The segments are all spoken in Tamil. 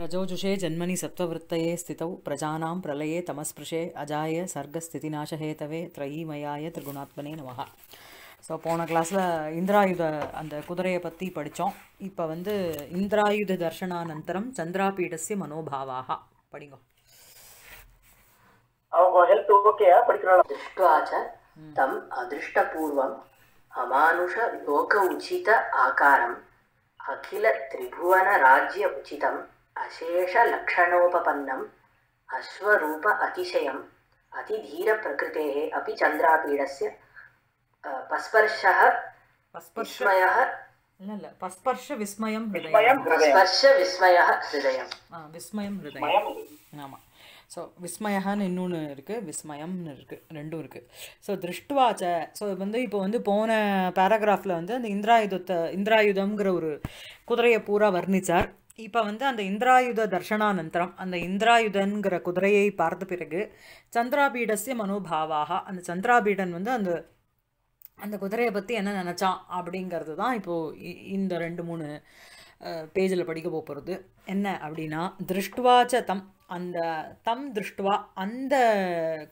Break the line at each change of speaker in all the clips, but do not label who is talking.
ரஜோஜுஷே जन्मनि सत्त्ववृत्तये ஸ்திதௌ பிரஜானாம் பிரலயே தமஸ்பிருஷே அஜாய சர்க்கஸ்திதிநாசஹேதவே த்ரயீமயாய திரிகுணாத்மனே नमः ஸோ போன கிளாஸில் இந்திராயுத அந்த குதிரையை பற்றி படித்தோம் இப்போ வந்து இந்திராயுத தர்ஷனானந்தரம் சந்திராபீடஸ்ய மனோபாவாக படிங்க
அவங்க ஹெல்த் ஓகேயா படிக்கிறாங்க திருஷ்டுவாச்ச தம் அதிருஷ்டபூர்வம் அமானுஷ லோக உச்சித ஆகாரம் அகில திரிபுவன ராஜ்ய உச்சிதம் अशेषलक्षणोपपन्नम् அதிசயம் अतिशयम् अतिधीरप्रकृतेः अपि चन्द्रापीडस्य पस्पर्शः विस्मयः
पस्पर्श विस्मयं हृदयं स्पर्श विस्मयः हृदयं விஸ்மயம் ஹிருதயம் ஆமாம் ஸோ விஸ்மயகான்னு இன்னொன்று இருக்குது விஸ்மயம்னு இருக்குது ரெண்டும் இருக்குது ஸோ திருஷ்டுவாச்ச ஸோ வந்து இப்போ வந்து போன பேராகிராஃபில் வந்து அந்த இந்திராயுதத்தை இந்திராயுதம்ங்கிற ஒரு குதிரையை பூரா வர்ணித்தார் இப்போ வந்து அந்த இந்திராயுத தர்ஷனானந்தரம் அந்த இந்திராயுதன்கிற குதிரையை பார்த்த பிறகு சந்திராபீடஸ்ய மனோபாவாக அந்த சந்திராபீடன் வந்து அந்த அந்த குதிரையை பற்றி என்ன நினச்சான் அப்படிங்கிறது தான் இப்போது இந்த ரெண்டு மூணு பேஜில் படிக்க போகிறது என்ன அப்படின்னா திருஷ்டுவாச்ச தம் அந்த தம் திருஷ்டுவா அந்த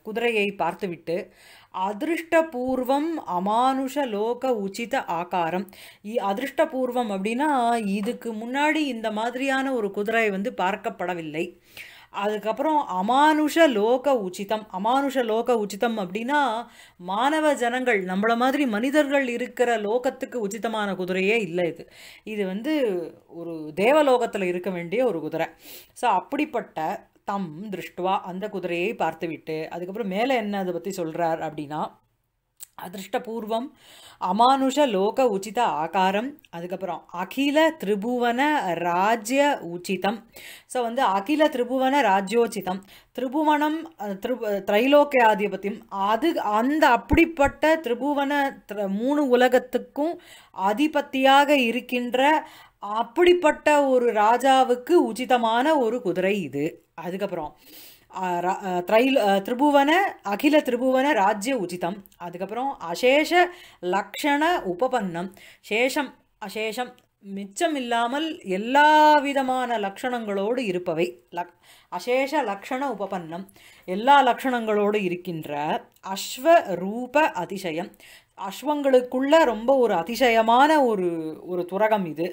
குதிரையை பார்த்துவிட்டு அதிருஷ்டபூர்வம் அமானுஷ லோக உச்சித ஆகாரம் இ அதிருஷ்டபூர்வம் அப்படின்னா இதுக்கு முன்னாடி இந்த மாதிரியான ஒரு குதிரை வந்து பார்க்கப்படவில்லை அதுக்கப்புறம் அமானுஷ லோக உச்சிதம் அமானுஷ லோக உச்சிதம் அப்படின்னா மாணவ ஜனங்கள் நம்மள மாதிரி மனிதர்கள் இருக்கிற லோகத்துக்கு உச்சிதமான குதிரையே இல்லை இது இது வந்து ஒரு தேவலோகத்தில் இருக்க வேண்டிய ஒரு குதிரை ஸோ அப்படிப்பட்ட தம் திருஷ்டுவா அந்த குதிரையை பார்த்துவிட்டு அதுக்கப்புறம் மேலே என்ன அதை பற்றி சொல்கிறார் அப்படின்னா அதிர்ஷ்டபூர்வம் அமானுஷ லோக உச்சித ஆகாரம் அதுக்கப்புறம் அகில திரிபுவன ராஜ்ய உச்சிதம் ஸோ வந்து அகில திரிபுவன ராஜ்யோச்சிதம் திரிபுவனம் திரு திரைலோக்கியாதிபத்தியம் ஆதிபத்தியம் அது அந்த அப்படிப்பட்ட திரிபுவன மூணு உலகத்துக்கும் அதிபத்தியாக இருக்கின்ற அப்படிப்பட்ட ஒரு ராஜாவுக்கு உச்சிதமான ஒரு குதிரை இது அதுக்கப்புறம் த்ரைல் திரிபுவன அகில திரிபுவன ராஜ்ய உச்சிதம் அதுக்கப்புறம் அசேஷ லக்ஷண உபபன்னம் சேஷம் அசேஷம் மிச்சம் இல்லாமல் எல்லா விதமான லக்ஷணங்களோடு இருப்பவை லக் அசேஷ லக்ஷண உபபன்னம் எல்லா லக்ஷணங்களோடு இருக்கின்ற அஸ்வ ரூப அதிசயம் அஸ்வங்களுக்குள்ள ரொம்ப ஒரு அதிசயமான ஒரு ஒரு துரகம் இது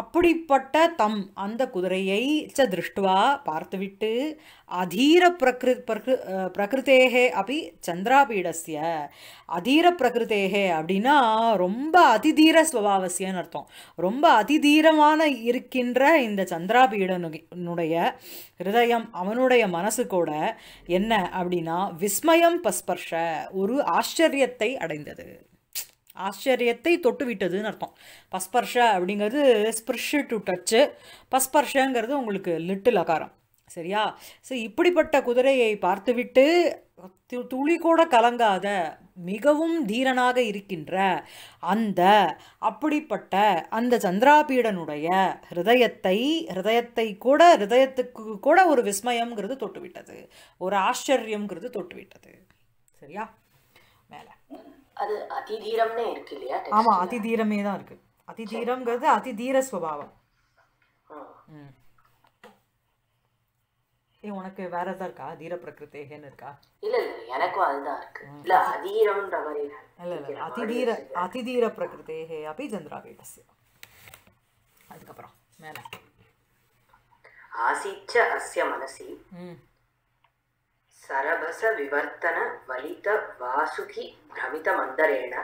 அப்படிப்பட்ட தம் அந்த குதிரையை ச திருஷ்டுவா பார்த்துவிட்டு அதீர பிரகிரு பிரகிரு பிரகிருத்தேகே அப்படி சந்திராபீடஸ்ய அதீர பிரகிருத்தேகே அப்படின்னா ரொம்ப அதிதீர ஸ்வபாவசியன்னு அர்த்தம் ரொம்ப அதிதீரமான இருக்கின்ற இந்த சந்திராபீடனுடைய ஹிருதயம் அவனுடைய மனசு கூட என்ன அப்படின்னா விஸ்மயம் பஸ்பர்ஷ ஒரு ஆச்சரியத்தை அடைந்தது ஆச்சரியத்தை தொட்டு விட்டதுன்னு அர்த்தம் பஸ்பர்ஷா அப்படிங்கிறது ஸ்பிரிஷு டு டச்சு பஸ்பர்ஷங்கிறது உங்களுக்கு லிட்டில் அகாரம் சரியா ஸோ இப்படிப்பட்ட குதிரையை பார்த்துவிட்டு துளி கூட கலங்காத மிகவும் தீரனாக இருக்கின்ற அந்த அப்படிப்பட்ட அந்த சந்திராபீடனுடைய ஹிருதயத்தை ஹிருதயத்தை கூட ஹிருதயத்துக்கு கூட ஒரு விஸ்மயங்கிறது தொட்டுவிட்டது ஒரு ஆச்சரியங்கிறது தொட்டுவிட்டது சரியா
அது அதிதீரம்னே இருக்கு இல்லையா ஆமா
அதிதீரமே தான் இருக்கு அதிதீரம்ங்கிறது அதிதீர சுபாவம் ஏ உனக்கு வேற ஏதாவது இருக்கா தீர பிரகிருத்தேகன்னு இருக்கா
இல்ல இல்ல எனக்கும் அதுதான் இருக்கு இல்ல மாதிரி
இல்ல இல்ல அதிதீர அதிதீர பிரகிருத்தேகே அதுக்கப்புறம் மேல
ஆசிச்ச அஸ்ய மனசி సరభస వివర్తన వలిత వాసుకి భ్రమిత మందరేణ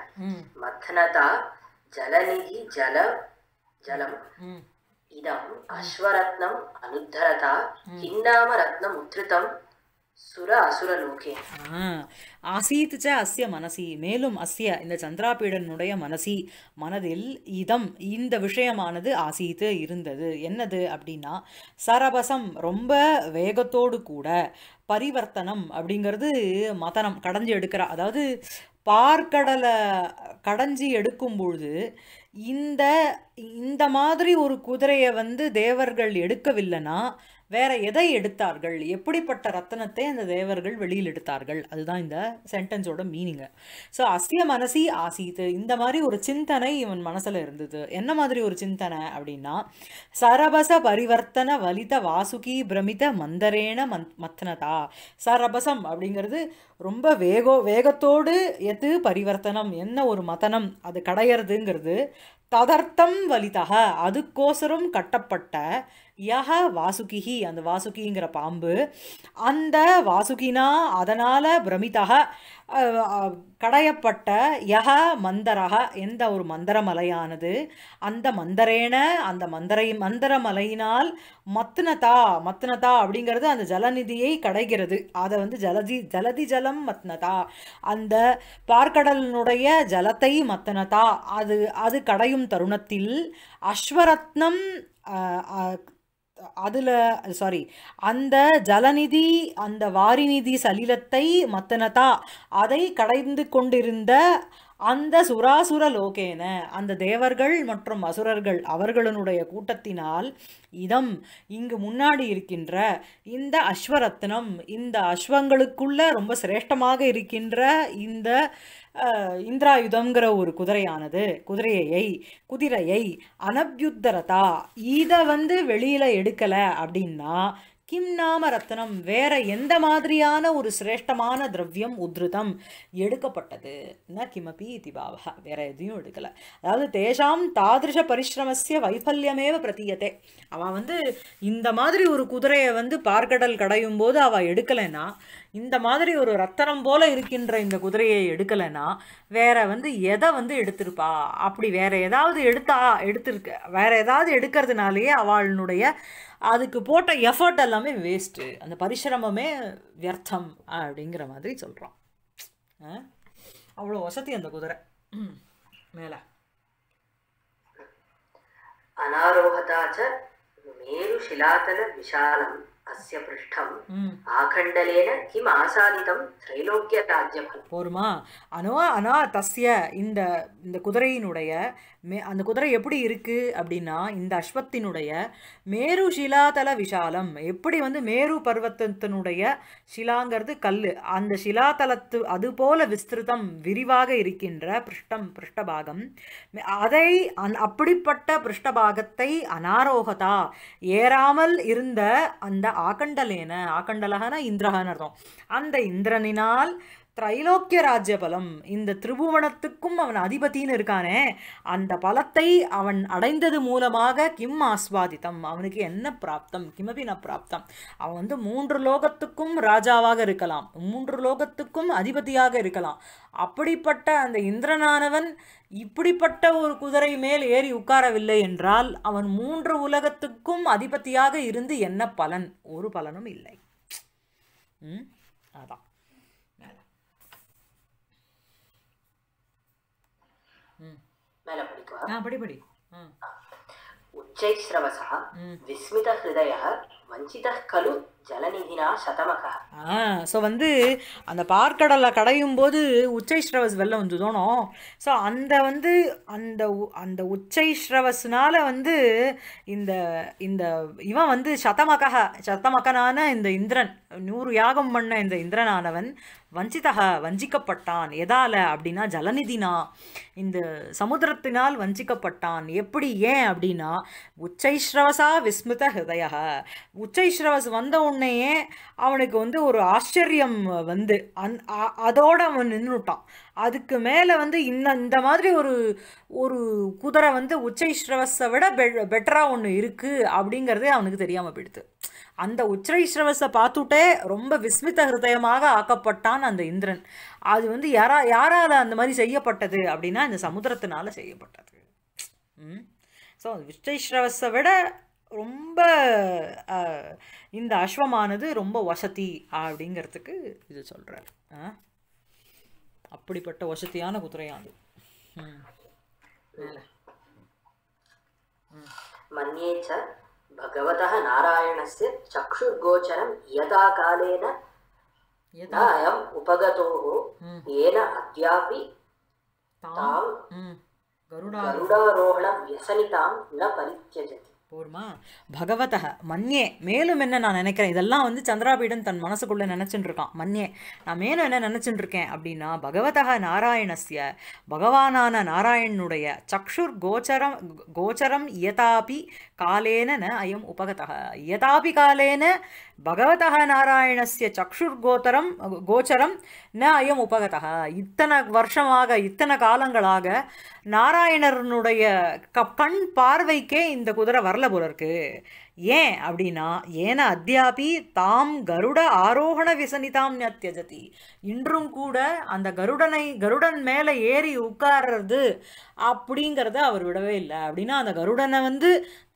మథనత జలనిధి జల జలము ఇదం అశ్వరత్నం అనుద్ధరత హిన్నామ ఉద్ధృతం
ஆசீத்து அசுர அஸ்ய மனசி மேலும் அஸ்ய இந்த சந்திராபீடனுடைய மனசி மனதில் இதம் இந்த விஷயமானது ஆசீத்து இருந்தது என்னது அப்படின்னா சரபசம் ரொம்ப வேகத்தோடு கூட பரிவர்த்தனம் அப்படிங்கிறது மதனம் கடைஞ்சி எடுக்கிற அதாவது பார்க்கடலை கடைஞ்சி எடுக்கும் பொழுது இந்த இந்த மாதிரி ஒரு குதிரையை வந்து தேவர்கள் எடுக்கவில்லைன்னா வேற எதை எடுத்தார்கள் எப்படிப்பட்ட ரத்தனத்தை அந்த தேவர்கள் வெளியில் எடுத்தார்கள் அதுதான் இந்த சென்டென்ஸோட மீனிங்கு ஸோ அசிய மனசி ஆசீத்து இந்த மாதிரி ஒரு சிந்தனை இவன் மனசில் இருந்தது என்ன மாதிரி ஒரு சிந்தனை அப்படின்னா சரபச பரிவர்த்தன வலித வாசுகி பிரமித மந்தரேன மந் மத்தனதா சரபசம் அப்படிங்கிறது ரொம்ப வேகோ வேகத்தோடு எது பரிவர்த்தனம் என்ன ஒரு மதனம் அது கடையிறதுங்கிறது ததர்த்தம் வலிதக அதுக்கோசரம் கட்டப்பட்ட யஹ வாசுகிஹி அந்த வாசுகிங்கிற பாம்பு அந்த வாசுகினா அதனால் பிரமிதாக கடையப்பட்ட யக மந்தரக எந்த ஒரு மந்தரமலையானது அந்த மந்தரேன அந்த மந்தரை மந்திரமலையினால் மத்னதா மத்னதா அப்படிங்கிறது அந்த ஜலநிதியை கடைகிறது அதை வந்து ஜலதி ஜலதி ஜலம் மத்னதா அந்த பார்க்கடலினுடைய ஜலத்தை மத்தனதா அது அது கடையும் தருணத்தில் அஸ்வரத்னம் அதில் சாரி அந்த ஜலநிதி அந்த வாரிநிதி சலிலத்தை மத்தனதா அதை கடைந்து கொண்டிருந்த அந்த சுராசுர லோகேன அந்த தேவர்கள் மற்றும் அசுரர்கள் அவர்களுடைய கூட்டத்தினால் இதம் இங்கு முன்னாடி இருக்கின்ற இந்த அஸ்வரத்னம் இந்த அஸ்வங்களுக்குள்ள ரொம்ப சிரேஷ்டமாக இருக்கின்ற இந்த இந்திராயுதம்ங்கிற ஒரு குதிரையானது குதிரையை குதிரையை அனபியுத்தரதா இதை வந்து வெளியில் எடுக்கலை அப்படின்னா கிம் நாம ரத்தனம் வேற எந்த மாதிரியான ஒரு சிரேஷ்டமான திரவியம் உத்ருதம் எடுக்கப்பட்டது ந கிமபி இது வேற எதையும் எடுக்கலை அதாவது தேஷாம் தாதிருஷ பரிசிரமசிய வைஃபல்யமேவ பிரதீயத்தை அவள் வந்து இந்த மாதிரி ஒரு குதிரையை வந்து பார்க்கடல் கடையும் போது அவள் எடுக்கலைன்னா இந்த மாதிரி ஒரு ரத்தனம் போல இருக்கின்ற இந்த குதிரையை எடுக்கலைன்னா வேற வந்து எதை வந்து எடுத்திருப்பா அப்படி வேற ஏதாவது எடுத்தா எடுத்திருக்க வேற ஏதாவது எடுக்கிறதுனாலேயே அவளுடைய அதுக்கு போட்ட எஃபர்ட் எல்லாமே வேஸ்ட்டு அந்த பரிசிரமமே வியர்த்தம் அப்படிங்கிற மாதிரி சொல்கிறோம் அவ்வளோ வசதி அந்த குதிரை மேலே
அனாரோகதாச்ச மேரு சிலாதன விஷாலம் அஸ்ய பிருஷ்டம் ஆகண்டலேன கிம் ஆசாதிதம் திரைலோக்கிய ராஜ்யம்
போருமா அனோ அனா தஸ்ய இந்த இந்த குதிரையினுடைய மே அந்த குதிரை எப்படி இருக்குது அப்படின்னா இந்த அஸ்வத்தினுடைய மேரு சிலாதல விஷாலம் எப்படி வந்து மேரு பர்வத்தினுடைய சிலாங்கிறது கல் அந்த சிலாதலத்து அதுபோல விஸ்திருதம் விரிவாக இருக்கின்ற பிருஷ்டம் பிருஷ்டபாகம் அதை அந் அப்படிப்பட்ட பிருஷ்டபாகத்தை அனாரோகதா ஏறாமல் இருந்த அந்த ஆக்கண்டலேன ஆக்கண்டலகன இந்திரகன் அர்த்தம் அந்த இந்திரனினால் திரைலோக்கிய ராஜ்ய பலம் இந்த திரிபுவனத்துக்கும் அவன் அதிபத்தின்னு இருக்கானே அந்த பலத்தை அவன் அடைந்தது மூலமாக கிம் ஆஸ்வாதித்தம் அவனுக்கு என்ன பிராப்தம் கிமபி ந பிராப்தம் அவன் வந்து மூன்று லோகத்துக்கும் ராஜாவாக இருக்கலாம் மூன்று லோகத்துக்கும் அதிபதியாக இருக்கலாம் அப்படிப்பட்ட அந்த இந்திரனானவன் இப்படிப்பட்ட ஒரு குதிரை மேல் ஏறி உட்காரவில்லை என்றால் அவன் மூன்று உலகத்துக்கும் அதிபதியாக இருந்து என்ன பலன் ஒரு பலனும் இல்லை அதான்
मेल पढ़ी को पढ़ी पढ़ी हाँ उच्चैः श्रवसः கலு ஜலநிதினா
ஸோ வந்து அந்த பார்க்கடலை கடையும் போது உச்சை ஸ்ரவஸ் வெள்ளம் வந்து தோணும் ஸோ அந்த வந்து அந்த அந்த உச்சை ஸ்ரவஸ்னால வந்து இந்த இந்த இவன் வந்து சதமக சதமகனான இந்த இந்திரன் நூறு யாகம் பண்ண இந்த இந்திரனானவன் வஞ்சிதக வஞ்சிக்கப்பட்டான் எதால அப்படின்னா ஜலநிதினா இந்த சமுத்திரத்தினால் வஞ்சிக்கப்பட்டான் எப்படி ஏன் அப்படின்னா உச்சைஸ்ரவசா விஸ்மித ஹிருதயா உச்சைஸ்ரவஸ் வந்த உடனேயே அவனுக்கு வந்து ஒரு ஆச்சரியம் வந்து அந் அதோடு அவன் நின்றுட்டான் அதுக்கு மேலே வந்து இந்த இந்த மாதிரி ஒரு ஒரு குதிரை வந்து உச்சைஸ்ரவஸை விட பெ பெட்டராக ஒன்று இருக்குது அப்படிங்கிறதே அவனுக்கு தெரியாமல் போயிடுது அந்த உச்சைஸ்ரவஸை பார்த்துட்டே ரொம்ப விஸ்மித ஹிருதயமாக ஆக்கப்பட்டான் அந்த இந்திரன் அது வந்து யாரா யாரால் அந்த மாதிரி செய்யப்பட்டது அப்படின்னா இந்த சமுத்திரத்தினால செய்யப்பட்டது ஸோ ஸ்ரவஸை விட ரொம்ப இந்த அஸ்வமானது ரொம்ப வசதி அப்படிங்கிறதுக்கு இது சொல்கிறார் அப்படிப்பட்ட வசதியான குதிரையாம் அது
மன்யேச்ச பகவதः நாராயணस्य चक्षुर्गोचरं यदा कालेन यदायम् उपगतोः येन अद्यापि तां गरुडारोहणव्यसनितां न परित्यजति போருமா
பகவத மன்னே மேலும் என்ன நான் நினைக்கிறேன் இதெல்லாம் வந்து சந்திராபீடன் தன் மனசுக்குள்ளே நினச்சிட்டு இருக்கான் நான் மேலும் என்ன நினச்சிட்டு இருக்கேன் அப்படின்னா பகவதக நாராயணஸ்ய பகவானான நாராயணனுடைய சக்ஷுர் கோச்சரம் கோச்சரம் இயதாபி காலேன ந அயம் உபகதக இயதாபி காலேன பகவதா நாராயணஸ்ய கோத்தரம் கோச்சரம் ந அயம் உபகதா இத்தனை வருஷமாக இத்தனை காலங்களாக நாராயணனுடைய கண் பார்வைக்கே இந்த குதிரை வரல போல இருக்கு ஏன் அப்படின்னா ஏன அத்தியாபி தாம் கருட ஆரோகண விசனிதாம் நத்தியஜதி இன்றும் கூட அந்த கருடனை கருடன் மேலே ஏறி உட்கார்றது அப்படிங்கிறத அவர் விடவே இல்லை அப்படின்னா அந்த கருடனை வந்து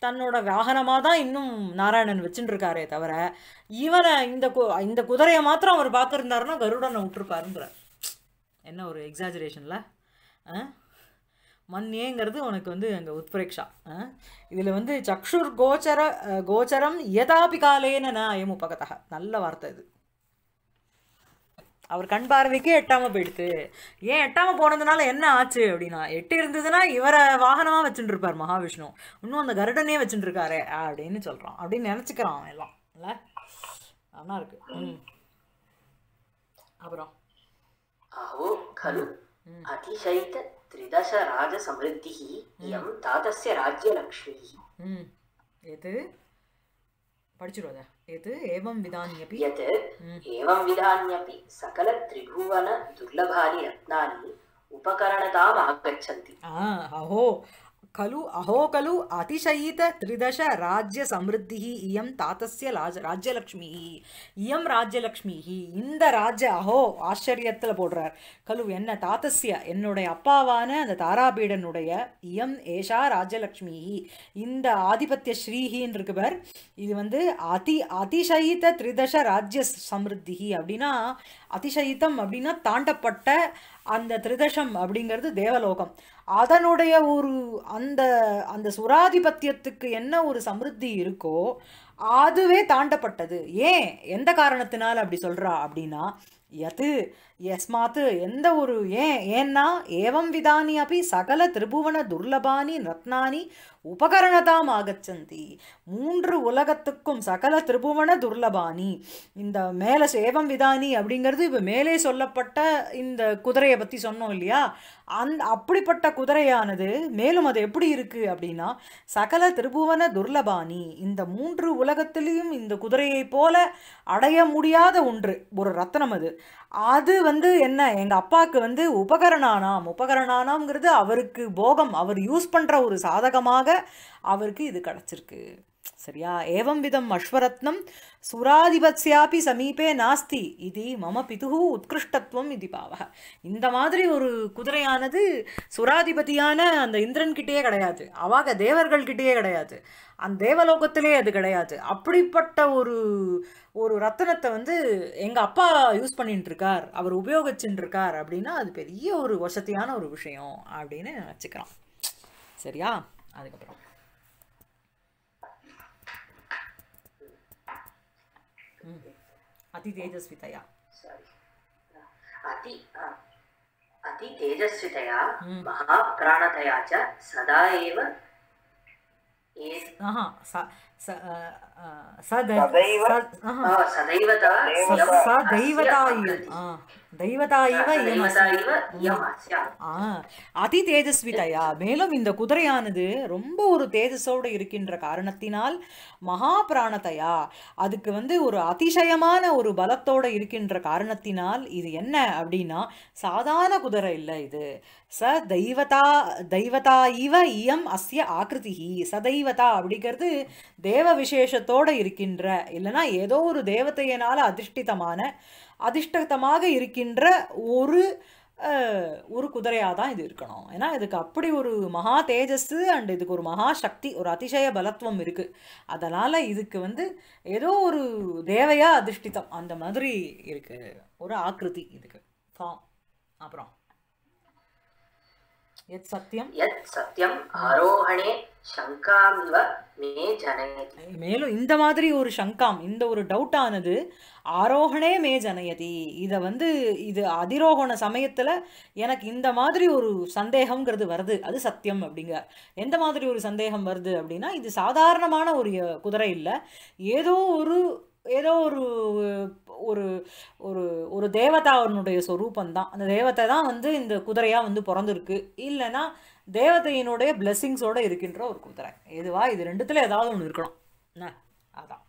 தன்னோட வாகனமாக தான் இன்னும் நாராயணன் வச்சுட்டுருக்காரே தவிர இவனை இந்த கு இந்த குதிரையை மாத்திரம் அவர் பார்த்துருந்தாருன்னா கருடனை விட்டுருப்பாருங்கிறார் என்ன ஒரு எக்ஸாஜரேஷனில் மண்ணேங்கிறது உனக்கு வந்து அங்கே உத்பிரேக்ஷா இதில் வந்து சக்ஷுர் கோச்சர கோச்சரம் எதாபி காலேன நான் அயம் பக்கத்தக நல்ல வார்த்தை இது அவர் கண் பார்வைக்கு எட்டாமல் போயிடுது ஏன் எட்டாமல் போனதுனால என்ன ஆச்சு அப்படின்னா எட்டு இருந்ததுன்னா இவரை வாகனமாக வச்சுட்டு இருப்பார் மகாவிஷ்ணு இன்னும் அந்த கருடனே வச்சுட்டு இருக்காரு அப்படின்னு சொல்கிறான் அப்படின்னு நினச்சிக்கிறான் எல்லாம்
இல்லை நல்லா இருக்கு ம் அப்புறம் அதிசைத்த त्रिदशराजसमृद्धिः यम तातस्य राज्यलक्ष्यम्
एतद पठिद्रवदा एत एवं विदान्यपि यत एवं विदान्यपि
सकलत्रिभुवनदुर्लभानि रत्नानि उपकरणका भागच्छन्ति आ
ಖಲು ಅಹೋ ಖಲು ಅತಿಶಯಿತ ತ್ರಿದಶ ರಾಜ್ಯ ಸಮೃದ್ಧಿ ಇಯಂ ತಾತಸ್ಯ ರಾಜ ರಾಜ್ಯಲಕ್ಷ್ಮಿ இயம் ராஜ்யலக்ஷ்மிஹி இந்த ராஜ்ய அஹோ ஆச்சரியத்தில் போடுறார் கலு என்ன தாத்தசிய என்னுடைய அப்பாவான அந்த தாராபீடனுடைய இயம் ஏஷா ராஜலக்ஷ்மிஹி இந்த ஆதிபத்திய ஸ்ரீஹின்னு இருக்குவர் இது வந்து அதி அதிசயித திரிதச ராஜ்ய சமிருத்தி அப்படின்னா அதிசயித்தம் அப்படின்னா தாண்டப்பட்ட அந்த திரிதசம் அப்படிங்கிறது தேவலோகம் அதனுடைய ஒரு அந்த அந்த சுராதிபத்தியத்துக்கு என்ன ஒரு சமிருத்தி இருக்கோ அதுவே தாண்டப்பட்டது ஏன் எந்த காரணத்தினால் அப்படி சொல்கிறா அப்படின்னா எது எஸ்மாத்து எந்த ஒரு ஏன் ஏன்னா ஏவம் விதானி அப்படி சகல திரிபுவன துர்லபானி ரத்னானி உபகரணதாம் ஆகச்சந்தி மூன்று உலகத்துக்கும் சகல திரிபுவன துர்லபானி இந்த மேலே ஏவம் விதானி அப்படிங்கிறது இப்போ மேலே சொல்லப்பட்ட இந்த குதிரையை பற்றி சொன்னோம் இல்லையா அந் அப்படிப்பட்ட குதிரையானது மேலும் அது எப்படி இருக்குது அப்படின்னா சகல திருபுவன துர்லபாணி இந்த மூன்று உலகத்திலையும் இந்த குதிரையைப் போல அடைய முடியாத ஒன்று ஒரு ரத்தனம் அது அது வந்து என்ன எங்கள் அப்பாவுக்கு வந்து உபகரணானாம் உபகரணானாம்ங்கிறது அவருக்கு போகம் அவர் யூஸ் பண்ணுற ஒரு சாதகமாக அவருக்கு இது கிடச்சிருக்கு சரியா ஏவம் விதம் அஸ்வரத்னம் சுராதிபத்யாபி சமீபே நாஸ்தி இது மம பிது உத்கிருஷ்டத்துவம் இது பாவக இந்த மாதிரி ஒரு குதிரையானது சுராதிபதியான அந்த இந்திரன்கிட்டயே கிடையாது அவாக தேவர்கள்கிட்டேயே கிடையாது அந்த தேவலோகத்திலே அது கிடையாது அப்படிப்பட்ட ஒரு ஒரு ரத்தனத்தை வந்து எங்கள் அப்பா யூஸ் பண்ணிட்டு இருக்கார் அவர் உபயோகிச்சுட்டு இருக்கார் அப்படின்னா அது பெரிய ஒரு வசதியான ஒரு விஷயம் அப்படின்னு வச்சுக்கிறோம் சரியா அதுக்கப்புறம் अतितेजस्वितया
अति अतितेजस्वितया हम्म। महाप्राणतया च सदा एव
सदैवता அதி தேஜஸ்விதையா மேலும் இந்த குதிரையானது ரொம்ப ஒரு தேஜஸோடு இருக்கின்ற காரணத்தினால் மகா பிராணத்தையா அதுக்கு வந்து ஒரு அதிசயமான ஒரு பலத்தோடு இருக்கின்ற காரணத்தினால் இது என்ன அப்படின்னா சாதாரண குதிரை இல்லை இது ச தெய்வதா தெய்வதா இவ இயம் அஸ்ய ச சதைவதா அப்படிங்கிறது தேவ விசேஷத்தோடு இருக்கின்ற இல்லைனா ஏதோ ஒரு தேவதையினால் அதிர்ஷ்டிதமான அதிர்ஷ்டமாக இருக்கின்ற ஒரு ஒரு குதிரையாக தான் இது இருக்கணும் ஏன்னா இதுக்கு அப்படி ஒரு மகா தேஜஸ் அண்ட் இதுக்கு ஒரு மகா சக்தி ஒரு அதிசய பலத்துவம் இருக்குது அதனால் இதுக்கு வந்து ஏதோ ஒரு தேவையாக அதிர்ஷ்டிதம் அந்த மாதிரி இருக்குது ஒரு ஆக்கிருதி இதுக்கு ஃபார்ம் அப்புறம் यत् சத்தியம் यत् சத்தியம்
ஆரோகணே சங்காமிவ மே ஜனயதி
மேலும் இந்த மாதிரி ஒரு சங்காம் இந்த ஒரு டவுட் ஆனது ஆரோகணே மே ஜனயதி இதை வந்து இது அதிரோகண சமயத்தில் எனக்கு இந்த மாதிரி ஒரு சந்தேகம்ங்கிறது வருது அது சத்தியம் அப்படிங்க எந்த மாதிரி ஒரு சந்தேகம் வருது அப்படின்னா இது சாதாரணமான ஒரு குதிரை இல்லை ஏதோ ஒரு ஏதோ ஒரு ஒரு ஒரு ஒரு தேவதாவனுடைய சொரூபந்தான் அந்த தேவத்தை தான் வந்து இந்த குதிரையாக வந்து பிறந்திருக்கு இல்லைன்னா தேவதையினுடைய பிளெஸ்ஸிங்ஸோடு இருக்கின்ற ஒரு குதிரை எதுவா இது ரெண்டுத்தில் ஏதாவது ஒன்று இருக்கணும் அதான்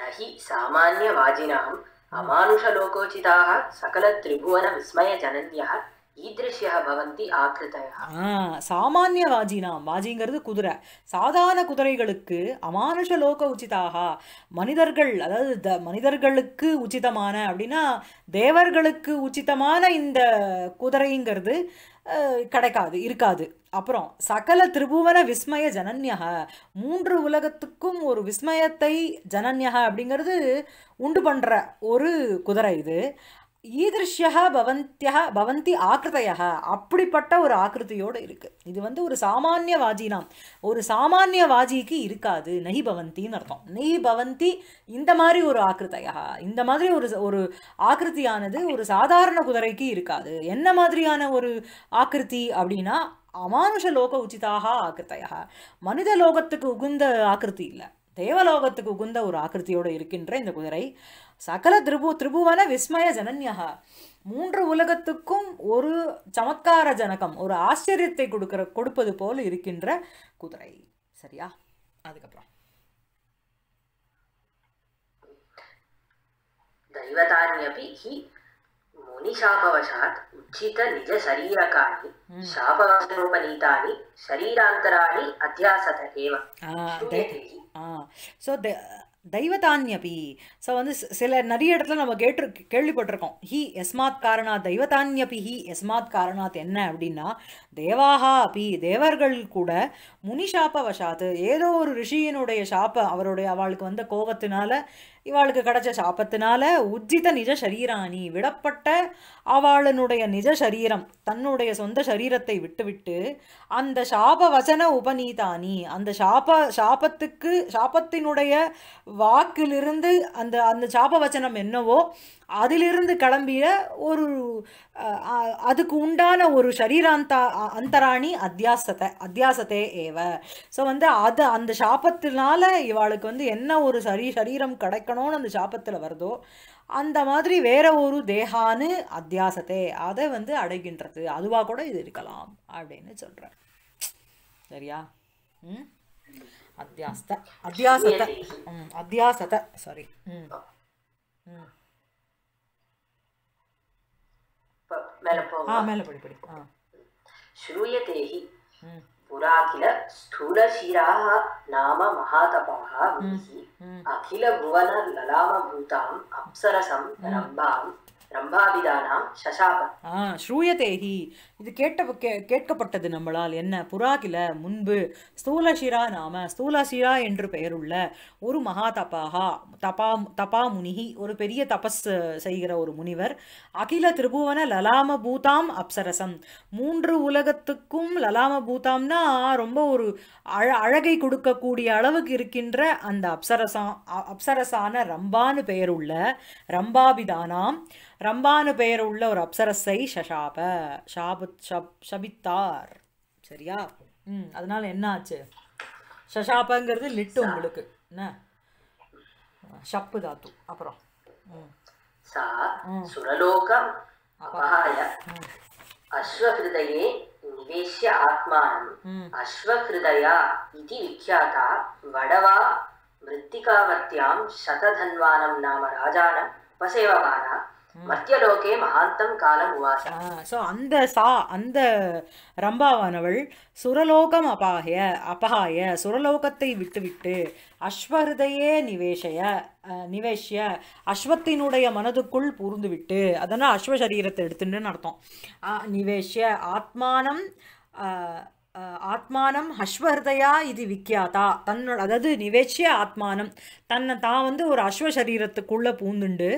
நகி சாமானிய வாஜினாம் அமானுஷலோகோச்சிதாக சகல திரிபுவன விஸ்மய ஜனன்யா
சாமானிய வாஜினாம் வாஜிங்கிறது குதிரை சாதாரண குதிரைகளுக்கு அமானுஷ லோக உச்சிதாக மனிதர்கள் அதாவது த மனிதர்களுக்கு உச்சிதமான அப்படின்னா தேவர்களுக்கு உச்சிதமான இந்த குதிரைங்கிறது கிடைக்காது இருக்காது அப்புறம் சகல திரிபுவன விஸ்மய ஜனன்யக மூன்று உலகத்துக்கும் ஒரு விஸ்மயத்தை ஜனன்யக அப்படிங்கிறது உண்டு பண்ணுற ஒரு குதிரை இது ஈதிருஷ்யா பவந்தியா பவந்தி ஆக்கிருதையா அப்படிப்பட்ட ஒரு ஆக்கிருத்தியோடு இருக்குது இது வந்து ஒரு சாமானிய வாஜினாம் ஒரு சாமானிய வாஜிக்கு இருக்காது நெய் பவந்தின்னு அர்த்தம் நெய் பவந்தி இந்த மாதிரி ஒரு ஆக்கிருத்தையா இந்த மாதிரி ஒரு ஒரு ஆக்கிருத்தியானது ஒரு சாதாரண குதிரைக்கு இருக்காது என்ன மாதிரியான ஒரு ஆக்கிருத்தி அப்படின்னா அமானுஷ லோக உச்சிதாக ஆக்கிருத்தையா மனித லோகத்துக்கு உகுந்த ஆக்கிருத்தி இல்லை தேவலோகத்துக்கு உகுந்த ஒரு ஆக்கிருத்தியோடு இருக்கின்ற இந்த குதிரை சகல திரிபு திரிபுவன விஸ்மய ஜனன்யா மூன்று உலகத்துக்கும் ஒரு சமத்கார ஜனகம் ஒரு ஆச்சரியத்தை கொடுக்கிற கொடுப்பது போல் இருக்கின்ற குதிரை சரியா அதுக்கப்புறம்
दैवतान्यपि ஹி
தெய்வதான்யபி ஸோ வந்து சில நிறைய இடத்துல நம்ம கேட்டு கேள்விப்பட்டிருக்கோம் ஹி எஸ்மாத் காரணா தெய்வதான்யபி ஹி எஸ்மாத் காரணாத் என்ன அப்படின்னா தேவாகா அப்பி தேவர்கள் கூட முனிஷாப்ப வசாத்து ஏதோ ஒரு ரிஷியினுடைய ஷாப்ப அவருடைய அவளுக்கு வந்த கோபத்தினால இவாளுக்கு கிடைச்ச சாபத்தினால உஜ்ஜித நிஜ சரீராணி விடப்பட்ட அவளுடைய நிஜ சரீரம் தன்னுடைய சொந்த சரீரத்தை விட்டுவிட்டு அந்த சாப வசன உபநீதானி அந்த சாப சாபத்துக்கு சாபத்தினுடைய வாக்கிலிருந்து அந்த அந்த சாப வசனம் என்னவோ அதிலிருந்து கிளம்பிய ஒரு அதுக்கு உண்டான ஒரு சரீராந்தா அந்தராணி அத்தியாசத்தை அத்தியாசத்தே ஏவ ஸோ வந்து அது அந்த சாபத்தினால இவாளுக்கு வந்து என்ன ஒரு சரி சரீரம் கிடைக்கணும்னு அந்த சாபத்தில் வருதோ அந்த மாதிரி வேற ஒரு தேகானு அத்தியாசத்தை அதை வந்து அடைகின்றது அதுவாக கூட இது இருக்கலாம் அப்படின்னு சொல்கிறேன் சரியா ம் அத்தியாசத்தை அத்தியாசத்தை ம் அத்தியாசத்தை சாரி ம் ம்
மேல போகுமா மேல படி படி ஸ்ரூயதேஹி புரா கில ஸ்தூல சீராக நாம மகாதபாக விஹி அகில புவன லலாம பூதாம் அப்சரசம் ரம்பாம் ரம்பாபிதானாம் சசாப
ஸ்ரூயதேஹி இது கேட்ட கே கேட்கப்பட்டது நம்மளால் என்ன புறாகில முன்பு ஸ்தூலசிரா நாம ஸ்தூலசிரா என்று பெயருள்ள ஒரு மகா தபாகா தபா தபா முனிகி ஒரு பெரிய தபஸ் செய்கிற ஒரு முனிவர் அகில திருபுவன லலாம பூதாம் அப்சரசம் மூன்று உலகத்துக்கும் லலாம பூதாம்னா ரொம்ப ஒரு அழ அழகை கொடுக்கக்கூடிய அளவுக்கு இருக்கின்ற அந்த அப்சரசம் அப்சரசான ரம்பான்னு பெயருள்ள ரம்பாபிதானாம் ரம்பானு பெயர் உள்ள ஒரு அப்சரஸை ஷஷாப ஷாபத் ஷப் ஷபித்தார் சரியா ம் அதனால் என்ன ஆச்சு சஷாபங்கிறது லிட்டு உங்களுக்கு என்ன ஷப்பு தாத்து அப்புறம்
சுரலோகம் அபாய அஸ்வஹிருதயே நிவேசிய ஆத்மானம் அஸ்வஹிருதயா இது விக்யாதா வடவா மிருத்திகாவத்தியாம் சததன்வானம் நாம ராஜானம் உபசேவமானா மத்தியலோகே மகாந்தம் காலம் உவாச
அந்த சா அந்த ரம்பாவானவள் சுரலோகம் அபாய அபாய சுரலோகத்தை விட்டுவிட்டு அஸ்வருதையே நிவேஷய நிவேஷிய அஸ்வத்தினுடைய மனதுக்குள் புகுந்துவிட்டு அதனால் அஸ்வசரீரத்தை சரீரத்தை நடத்தும் அர்த்தம் நிவேஷிய ஆத்மானம் ஆத்மானம் அஸ்வஹதயா இது விக்கியாதா தன்னோட அதாவது நிவேச்சிய ஆத்மானம் தன்னை தான் வந்து ஒரு அஸ்வ சரீரத்துக்குள்ளே பூந்துண்டு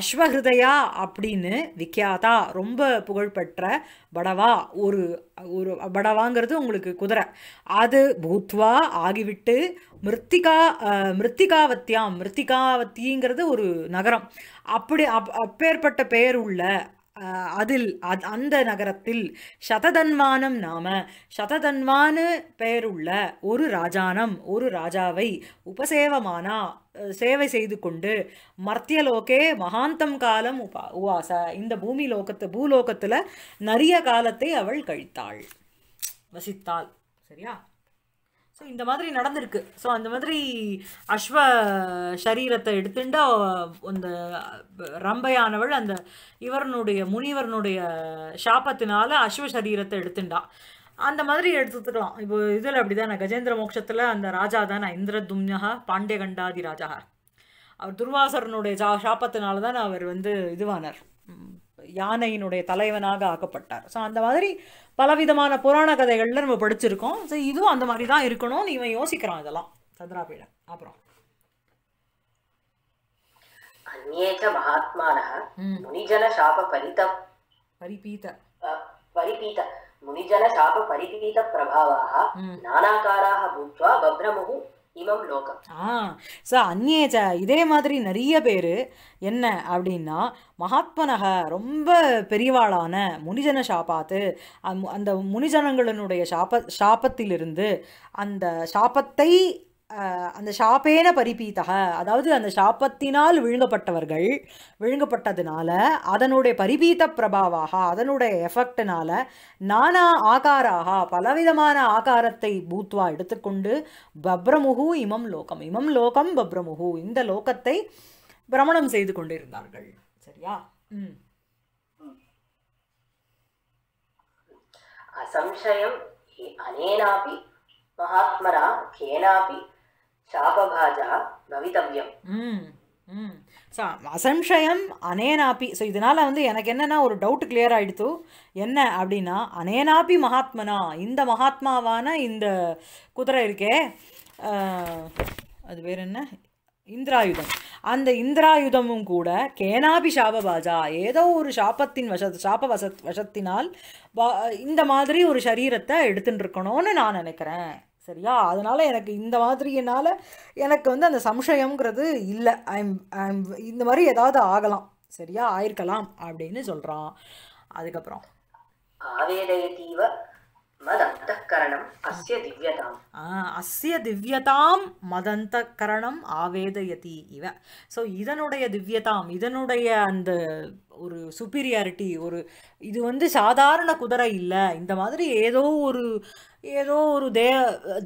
அஸ்வஹதயா அப்படின்னு விக்கியாதா ரொம்ப புகழ்பெற்ற படவா ஒரு ஒரு படவாங்கிறது உங்களுக்கு குதிரை அது பூத்வா ஆகிவிட்டு மிருத்திகா மிருத்திகாவத்தியாம் மிருத்திகாவத்திங்கிறது ஒரு நகரம் அப்படி அப் அப்பேற்பட்ட பெயர் உள்ள அதில் அத் அந்த நகரத்தில் சததன்வானம் நாம சததன்வானு பெயருள்ள ஒரு ராஜானம் ஒரு ராஜாவை உபசேவமானா சேவை செய்து கொண்டு மர்த்தியலோகே மகாந்தம் காலம் உபா உவாச இந்த பூமி லோகத்து பூலோகத்தில் நிறைய காலத்தை அவள் கழித்தாள் வசித்தாள் சரியா ஸோ இந்த மாதிரி நடந்திருக்கு ஸோ அந்த மாதிரி அஸ்வ சரீரத்தை எடுத்துட்டு அந்த ரம்பையானவள் அந்த இவரனுடைய முனிவரனுடைய சாபத்தினால அஸ்வ சரீரத்தை எடுத்துண்டா அந்த மாதிரி எடுத்துக்கலாம் இப்போ இதில் அப்படி கஜேந்திர மோட்சத்தில் அந்த ராஜா தான் இந்திர இந்திரதும்யா பாண்டியகண்டாதி ராஜா அவர் துர்வாசரனுடைய ஜா சாப்பத்தினால தான் அவர் வந்து இதுவானார் யானையினுடைய தலைவனாக ஆக்கப்பட்டார் ஸோ அந்த மாதிரி பலவிதமான புராண கதைகளில் நம்ம படிச்சிருக்கோம் ஸோ இதுவும் அந்த மாதிரி தான் இருக்கணும்னு இவன் யோசிக்கிறான் இதெல்லாம் சந்திராபீடன் அப்புறம்
அந்நேக மகாத்மான முனிஜன சாப பரித பரிபீத பரிபீத முனிஜன சாப பரிபீத பிரபாவாக நானாகாராக பூத்வா பப்ரமுகு இமம் லோகம்
ஆ ஸோ இதே மாதிரி நிறைய பேர் என்ன அப்படின்னா மகாத்மனக ரொம்ப பெரியவாளான முனிஜன சாப்பாத்து அந்த முனிஜனங்களினுடைய சாப்ப ஷாபத்திலிருந்து அந்த ஷாபத்தை அந்த ஷாப்பேன பரிபீத்தக அதாவது அந்த ஷாப்பத்தினால் விழுங்கப்பட்டவர்கள் விழுங்கப்பட்டதுனால அதனுடைய பரிபீத்த பிரபாவாக அதனுடைய எஃபெக்டினால நானா ஆகாராக பலவிதமான ஆகாரத்தை பூத்வா எடுத்துக்கொண்டு பப்ரமுகு இமம் லோகம் இமம் லோகம் பப்ரமுகு இந்த லோகத்தை பிரமணம் செய்து கொண்டிருந்தார்கள் சரியா
அசம்சயம் அனேனாபி மகாத்மரா கேனாபி சாபபாஜா பவிதவ்யம்
ம் அனேனாப்பி ஸோ இதனால் வந்து எனக்கு என்னென்னா ஒரு டவுட் கிளியர் ஆகிடுத்து என்ன அப்படின்னா அனேனாப்பி மகாத்மனா இந்த மகாத்மாவான இந்த குதிரை இருக்கே அது வேறு என்ன இந்திராயுதம் அந்த இந்திராயுதமும் கூட கேனாபி சாபபாஜா ஏதோ ஒரு சாபத்தின் வச சாப வச வசத்தினால் இந்த மாதிரி ஒரு சரீரத்தை எடுத்துட்டு இருக்கணும்னு நான் நினைக்கிறேன் சரியா அதனால் எனக்கு இந்த மாதிரியினால் எனக்கு வந்து அந்த சம்சயங்கிறது இல்லை ஐம் ஐம் இந்த மாதிரி ஏதாவது ஆகலாம் சரியா ஆயிருக்கலாம் அப்படின்னு சொல்கிறான் அதுக்கப்புறம்
ஆவேதயதீவ அஸ்ய
திவ்யதாம் மதந்த திவ்யதாம் ஆவேதயதி இவ ஸோ இதனுடைய திவ்யதாம் இதனுடைய அந்த ஒரு சுப்பீரியாரிட்டி ஒரு இது வந்து சாதாரண குதிரை இல்லை இந்த மாதிரி ஏதோ ஒரு ஏதோ ஒரு தே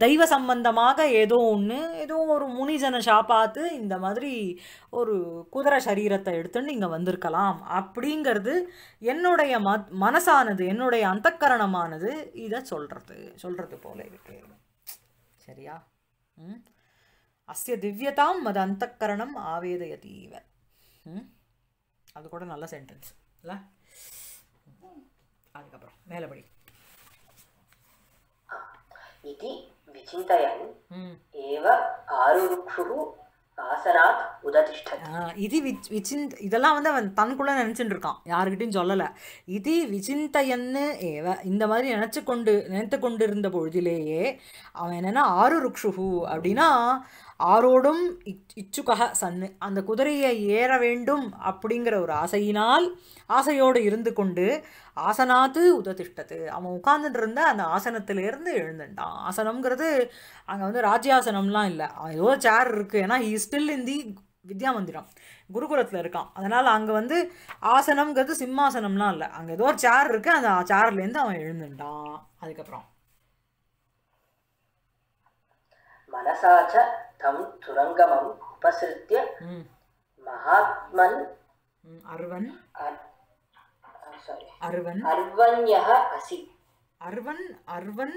தெய்வ சம்பந்தமாக ஏதோ ஒன்று ஏதோ ஒரு முனிஜனை பார்த்து இந்த மாதிரி ஒரு குதிரை சரீரத்தை எடுத்துன்னு இங்கே வந்திருக்கலாம் அப்படிங்கிறது என்னுடைய மத் மனசானது என்னுடைய அந்தக்கரணமானது இதை சொல்கிறது சொல்கிறது போல இருக்கு சரியா ம் அஸ்ய திவ்யதாம் அது அந்தக்கரணம் ஆவேதயதீவ ம் அது கூட நல்ல சென்டென்ஸ் இல்லை அதுக்கப்புறம் மேலபடி இது இதெல்லாம் வந்து அவன் தனக்குள்ள நினைச்சுட்டு இருக்கான் யாருக்கிட்டையும் சொல்லலை இது விசிந்தையன்னு ஏவ இந்த மாதிரி நினச்சி கொண்டு நினைத்து கொண்டு இருந்த பொழுதிலேயே அவன் என்னென்னா ஆறு ருக்ஷுஹு அப்படின்னா ஆரோடும் இச்சுக்கக சன்னு அந்த குதிரையை ஏற வேண்டும் அப்படிங்கிற ஒரு ஆசையினால் ஆசையோடு இருந்து கொண்டு ஆசனாத்து உததிஷ்டத்து அவன் உட்கார்ந்துட்டு இருந்த அந்த ஆசனத்திலேருந்து எழுந்துட்டான் ஆசனம்ங்கிறது அங்கே வந்து ராஜ்யாசனம்லாம் இல்லை அவன் ஏதோ சேர் இருக்குது ஏன்னா ஹீ ஸ்டில் இந்தி வித்யா மந்திரம் குருகுலத்தில் இருக்கான் அதனால் அங்கே வந்து ஆசனம்ங்கிறது சிம்மாசனம்லாம் இல்லை அங்கே ஏதோ ஒரு சேர் இருக்குது அந்த சேர்லேருந்து அவன் எழுந்துட்டான் அதுக்கப்புறம்
மனசாச்ச தம் துரங்கமம் உபசிருத்திய மகாத்மன் அர்வன் அர்வன் அர்வன்யக அசி அர்வன் அர்வன்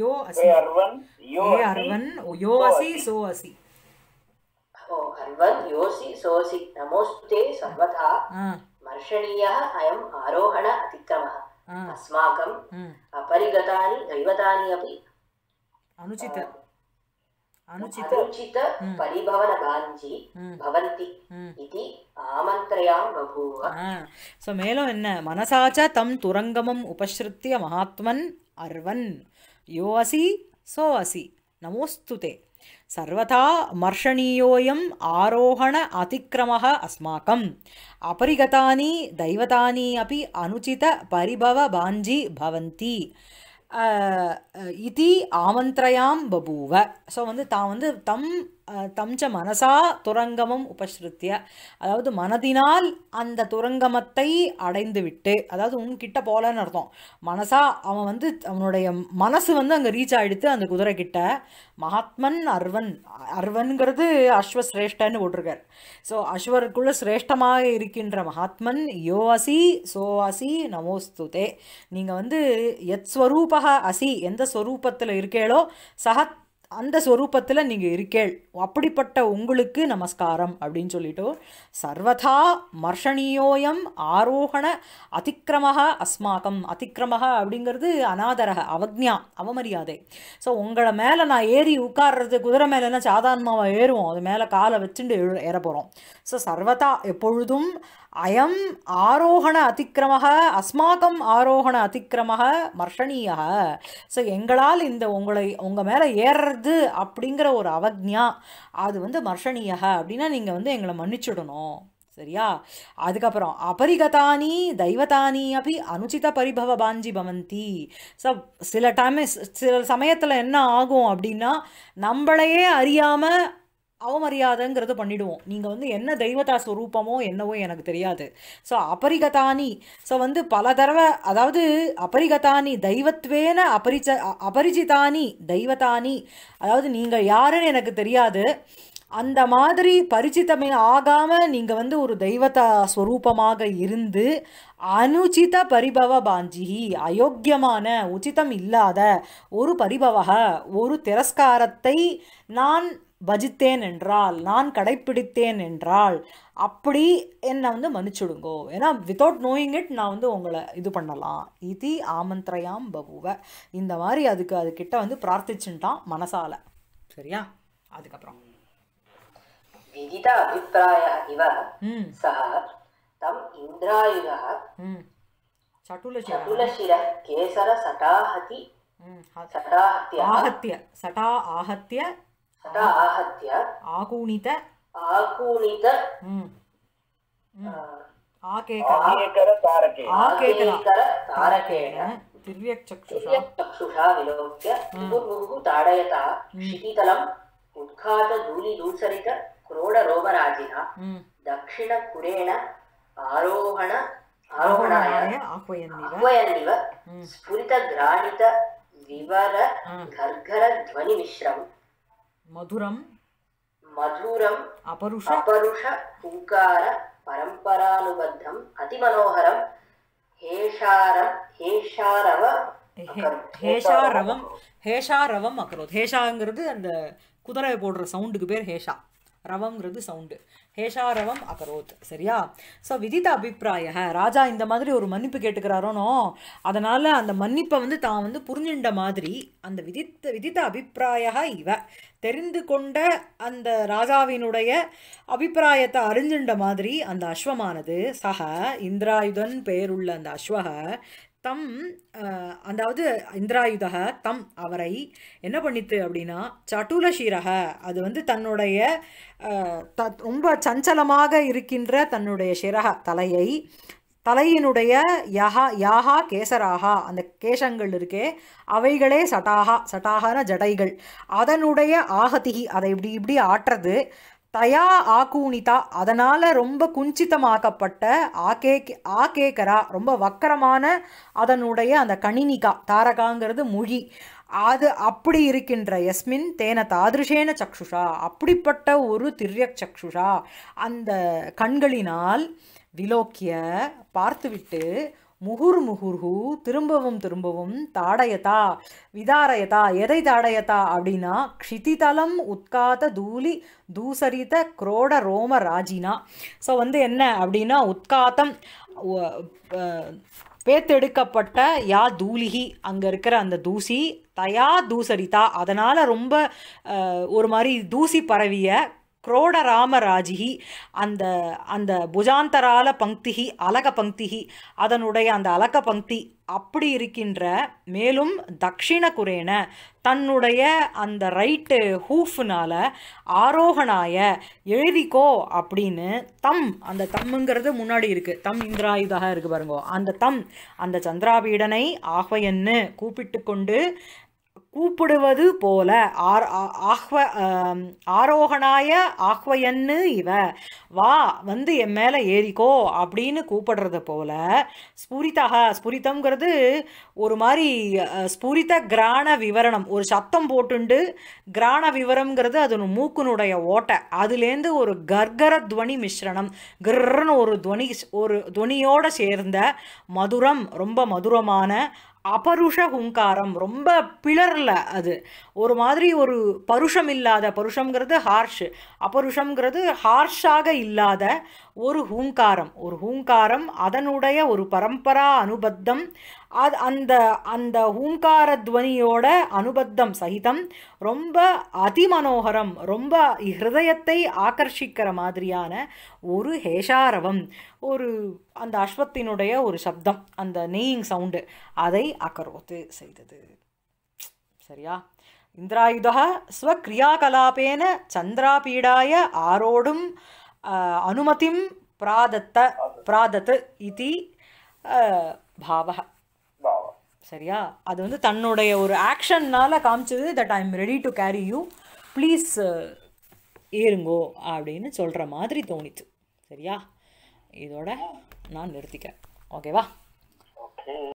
யோ அசி அர்வன் யோ அர்வன் யோ அசி சோ அசி ஓ அர்வன் யோசி சோசி நமோஸ்தே சர்வதா மர்ஷணீயः அயம் ஆரோகண அதிக்கிரமः अस्माकम् अपरिगतानि दैवतानि अपि अनुचित అనుచిత పరిభవన వాంఛి భవంతి ఇది ఆమంత్రయా బభూవ
సో மேலும் என்ன மனசாச்ச தம் துரங்கமம் உபஸ்ருத்திய மகாத்மன் அர்வன் யோசி சோசி நமோஸ்துதே சர்வதா மர்ஷணீயோயம் ஆரோகண அதிக்கிரம அஸ்மாக்கம் அபரிகதானி தைவதானி அப்படி அனுச்சித பரிபவ பாஞ்சி பவந்தி இதி ஆமந்திரையாம் பபூவ ஸோ வந்து தான் வந்து தம் தம்ச மனசா துரங்கமம் உபசிருத்திய அதாவது மனதினால் அந்த துரங்கமத்தை அடைந்துவிட்டு அதாவது உன்கிட்ட போலன்னு அர்த்தம் மனசா அவன் வந்து அவனுடைய மனசு வந்து அங்கே ரீச் ஆகிடுத்து அந்த குதிரை கிட்ட மகாத்மன் அர்வன் அர்வன்கிறது அஸ்வசிரேஷ்டன்னு போட்டிருக்கார் ஸோ அஸ்வருக்குள்ள சிரேஷ்டமாக இருக்கின்ற மகாத்மன் யோ அசி சோ அசி நமோஸ்துதே நீங்கள் வந்து எத் ஸ்வரூபக அசி எந்த ஸ்வரூபத்தில் இருக்கேளோ சஹத் அந்த ஸ்வரூபத்தில் நீங்கள் இருக்கேள் அப்படிப்பட்ட உங்களுக்கு நமஸ்காரம் அப்படின்னு சொல்லிட்டு சர்வதா மர்ஷணியோயம் ஆரோகண அதிக்கிரமாக அஸ்மாக்கம் அதிக்கிரமாக அப்படிங்கிறது அநாதரக அவக்ஞா அவமரியாதை ஸோ உங்களை மேலே நான் ஏறி உட்கார்றது குதிரை மேலேனா சாதாரணமாக ஏறுவோம் அது மேலே காலை வச்சுட்டு ஏற போகிறோம் ஸோ சர்வதா எப்பொழுதும் அயம் ஆரோகண அதிக்கிரமாக அஸ்மாக்கம் ஆரோகண அதிக்கிரமாக மர்ஷனீயாக ஸோ எங்களால் இந்த உங்களை உங்கள் மேலே ஏறுறது அப்படிங்கிற ஒரு அவக்ஞா அது வந்து மர்ஷனீயாக அப்படின்னா நீங்கள் வந்து எங்களை மன்னிச்சுடணும் சரியா அதுக்கப்புறம் அபரிகதானி தெய்வதானி அப்படி அனுச்சித பரிபவ பாஞ்சி பவந்தி ஸோ சில டைம் சில சமயத்தில் என்ன ஆகும் அப்படின்னா நம்மளையே அறியாமல் அவமரியாதைங்கிறத பண்ணிவிடுவோம் நீங்கள் வந்து என்ன தெய்வதா ஸ்வரூபமோ என்னவோ எனக்கு தெரியாது ஸோ அபரிகதானி ஸோ வந்து பல தடவை அதாவது அபரிகதானி தெய்வத்வேன அபரிச்ச அபரிஜிதானி தெய்வதானி அதாவது நீங்கள் யாருன்னு எனக்கு தெரியாது அந்த மாதிரி பரிச்சித்தமே ஆகாமல் நீங்கள் வந்து ஒரு தெய்வதா ஸ்வரூபமாக இருந்து அனுச்சித பரிபவ பாஞ்சி அயோக்கியமான உச்சிதம் இல்லாத ஒரு பரிபவக ஒரு திரஸ்காரத்தை நான் பஜித்தேன் என்றால் நான் கடைப்பிடித்தேன் என்றால் அப்படி என்னை வந்து மன்னிச்சுடுங்கோ ஏன்னா வித்தவுட் நோயிங் இட் நான் வந்து உங்களை இது பண்ணலாம் இதி ஆமந்திரயாம் பபுவ இந்த மாதிரி அதுக்கு அதுக்கிட்ட வந்து பிரார்த்திச்சுட்டான் மனசால சரியா அதுக்கப்புறம்
விகித அபிப்பிராய இவ சக தம் இந்திராயுதா சட்டுல சட்டுலசிர கேசர சட்டாஹதி
சட்டாஹத்திய சட்டா ஆஹத்திய
आहत्य आकूणित आकूणित तिर्यक्चक्षुषा विलोक्य मुहुः ताडयता क्षितितलम् उद्घातधूलिदूसरित क्रोडरोमराजिना दक्षिणकुरेण आरोहण आरोहणाय
आह्वयन्निव
स्फुरितघ्राणित विवर घर्घरध्वनिमिश्रम् மதுரம் மதுரம் அபருஷ అపరుష హుంకార పరంపరానుబద్ధం అతి మనోహరం హేషారం హేషారవ ஹேஷாரவம்
ஹேஷாரவம் அக்கரோத் ஹேஷாங்கிறது அந்த குதிரை போடுற சவுண்டுக்கு பேர் ஹேஷா ரவம்ங்கிறது சவுண்டு ஹேஷாரவம் அகரோத் சரியா ஸோ விதித்த அபிப்பிராய ராஜா இந்த மாதிரி ஒரு மன்னிப்பு கேட்டுக்கிறாரோனோ அதனால் அந்த மன்னிப்பை வந்து தான் வந்து புரிஞ்சுட்ட மாதிரி அந்த விதித்த விதித்த அபிப்பிராய இவ தெரிந்து கொண்ட அந்த ராஜாவினுடைய அபிப்பிராயத்தை அறிஞ்சின்ற மாதிரி அந்த அஸ்வமானது சக இந்திராயுதன் பெயருள்ள அந்த அஸ்வக தம் அதாவது இந்திராயுதக தம் அவரை என்ன பண்ணித்து அப்படின்னா சட்டுல சீரக அது வந்து தன்னுடைய த ரொம்ப சஞ்சலமாக இருக்கின்ற தன்னுடைய சிரக தலையை தலையினுடைய யஹா யாஹா கேசராகா அந்த கேசங்கள் இருக்கே அவைகளே சட்டாகா சட்டாகான ஜடைகள் அதனுடைய ஆகதிகி அதை இப்படி இப்படி ஆட்டுறது தயா ஆகூனிதா அதனால் ரொம்ப குஞ்சித்தமாக்கப்பட்ட ஆகே ஆகேக்கரா ரொம்ப வக்கரமான அதனுடைய அந்த கணினிகா தாரகாங்கிறது மொழி அது அப்படி இருக்கின்ற எஸ்மின் தேன தாதிருஷேன சக்ஷுஷா அப்படிப்பட்ட ஒரு திரியக் சக்ஷுஷா அந்த கண்களினால் விலோக்கிய பார்த்துவிட்டு முகுர் முகுர்ஹு திரும்பவும் திரும்பவும் தாடயதா விதாரயதா எதை தாடயதா அப்படின்னா க்ஷிதிதலம் உத்காத தூலி தூசரித குரோட ரோம ராஜினா ஸோ வந்து என்ன அப்படின்னா உத்காத்தம் பேத்தெடுக்கப்பட்ட யா தூலிகி அங்கே இருக்கிற அந்த தூசி தயா தூசரிதா அதனால் ரொம்ப ஒரு மாதிரி தூசி பரவிய குரோடராமராஜிகி அந்த அந்த புஜாந்தரால பங்கிகி அலக பங்கிகி அதனுடைய அந்த அலக பங்கி அப்படி இருக்கின்ற மேலும் தக்ஷிண குரேன தன்னுடைய அந்த ரைட்டு ஹூஃப்னால ஆரோகனாய எழுதிக்கோ அப்படின்னு தம் அந்த தம்முங்கிறது முன்னாடி இருக்குது தம் இந்திராயுதாக இருக்குது பாருங்கோ அந்த தம் அந்த சந்திராபீடனை ஆஹ்வயன்னு கூப்பிட்டு கொண்டு கூப்பிடுவது போல ஆர் ஆஹ்வ ஆரோகணாய ஆஹ்வயன்னு இவ வா வந்து என் மேலே ஏறிக்கோ அப்படின்னு கூப்பிடுறது போல ஸ்புரிதாக ஸ்புரிதம்ங்கிறது ஒரு மாதிரி ஸ்புரித கிராண விவரணம் ஒரு சத்தம் போட்டுண்டு கிராண விவரம்ங்கிறது அது மூக்குனுடைய ஓட்டை அதுலேருந்து ஒரு கர்கர துவனி மிஸ்ரணம் கிர்ன்னு ஒரு துவனி ஒரு துவனியோடு சேர்ந்த மதுரம் ரொம்ப மதுரமான அபருஷ ஹுங்காரம் ரொம்ப பிளரில் அது ஒரு மாதிரி ஒரு பருஷம் இல்லாத பருஷங்கிறது ஹார்ஷ் அபருஷங்கிறது ஹார்ஷாக இல்லாத ஒரு ஹூங்காரம் ஒரு ஹூங்காரம் அதனுடைய ஒரு பரம்பரா அனுபத்தம் அது அந்த அந்த ஹூங்கார துவனியோட அனுபத்தம் சகிதம் ரொம்ப அதிமனோகரம் ரொம்ப ஹிருதயத்தை ஆக்கர்ஷிக்கிற மாதிரியான ஒரு ஹேஷாரவம் ஒரு அந்த அஸ்வத்தினுடைய ஒரு சப்தம் அந்த நெய்யிங் சவுண்டு அதை அக்கரோத்து செய்தது சரியா இந்திராயுதா ஸ்வக்ரியாகலாபேன சந்திராபீடாய ஆரோடும் அனுமதிம் பிராதத்த பிராதத்து இது பாவ சரியா அது வந்து தன்னுடைய ஒரு ஆக்ஷன்னால் காமிச்சது that I am ready to carry you please ஏறுங்கோ அப்படின்னு சொல்கிற மாதிரி தோணிச்சு சரியா இதோட நான் நிறுத்திக்கிறேன் ஓகேவா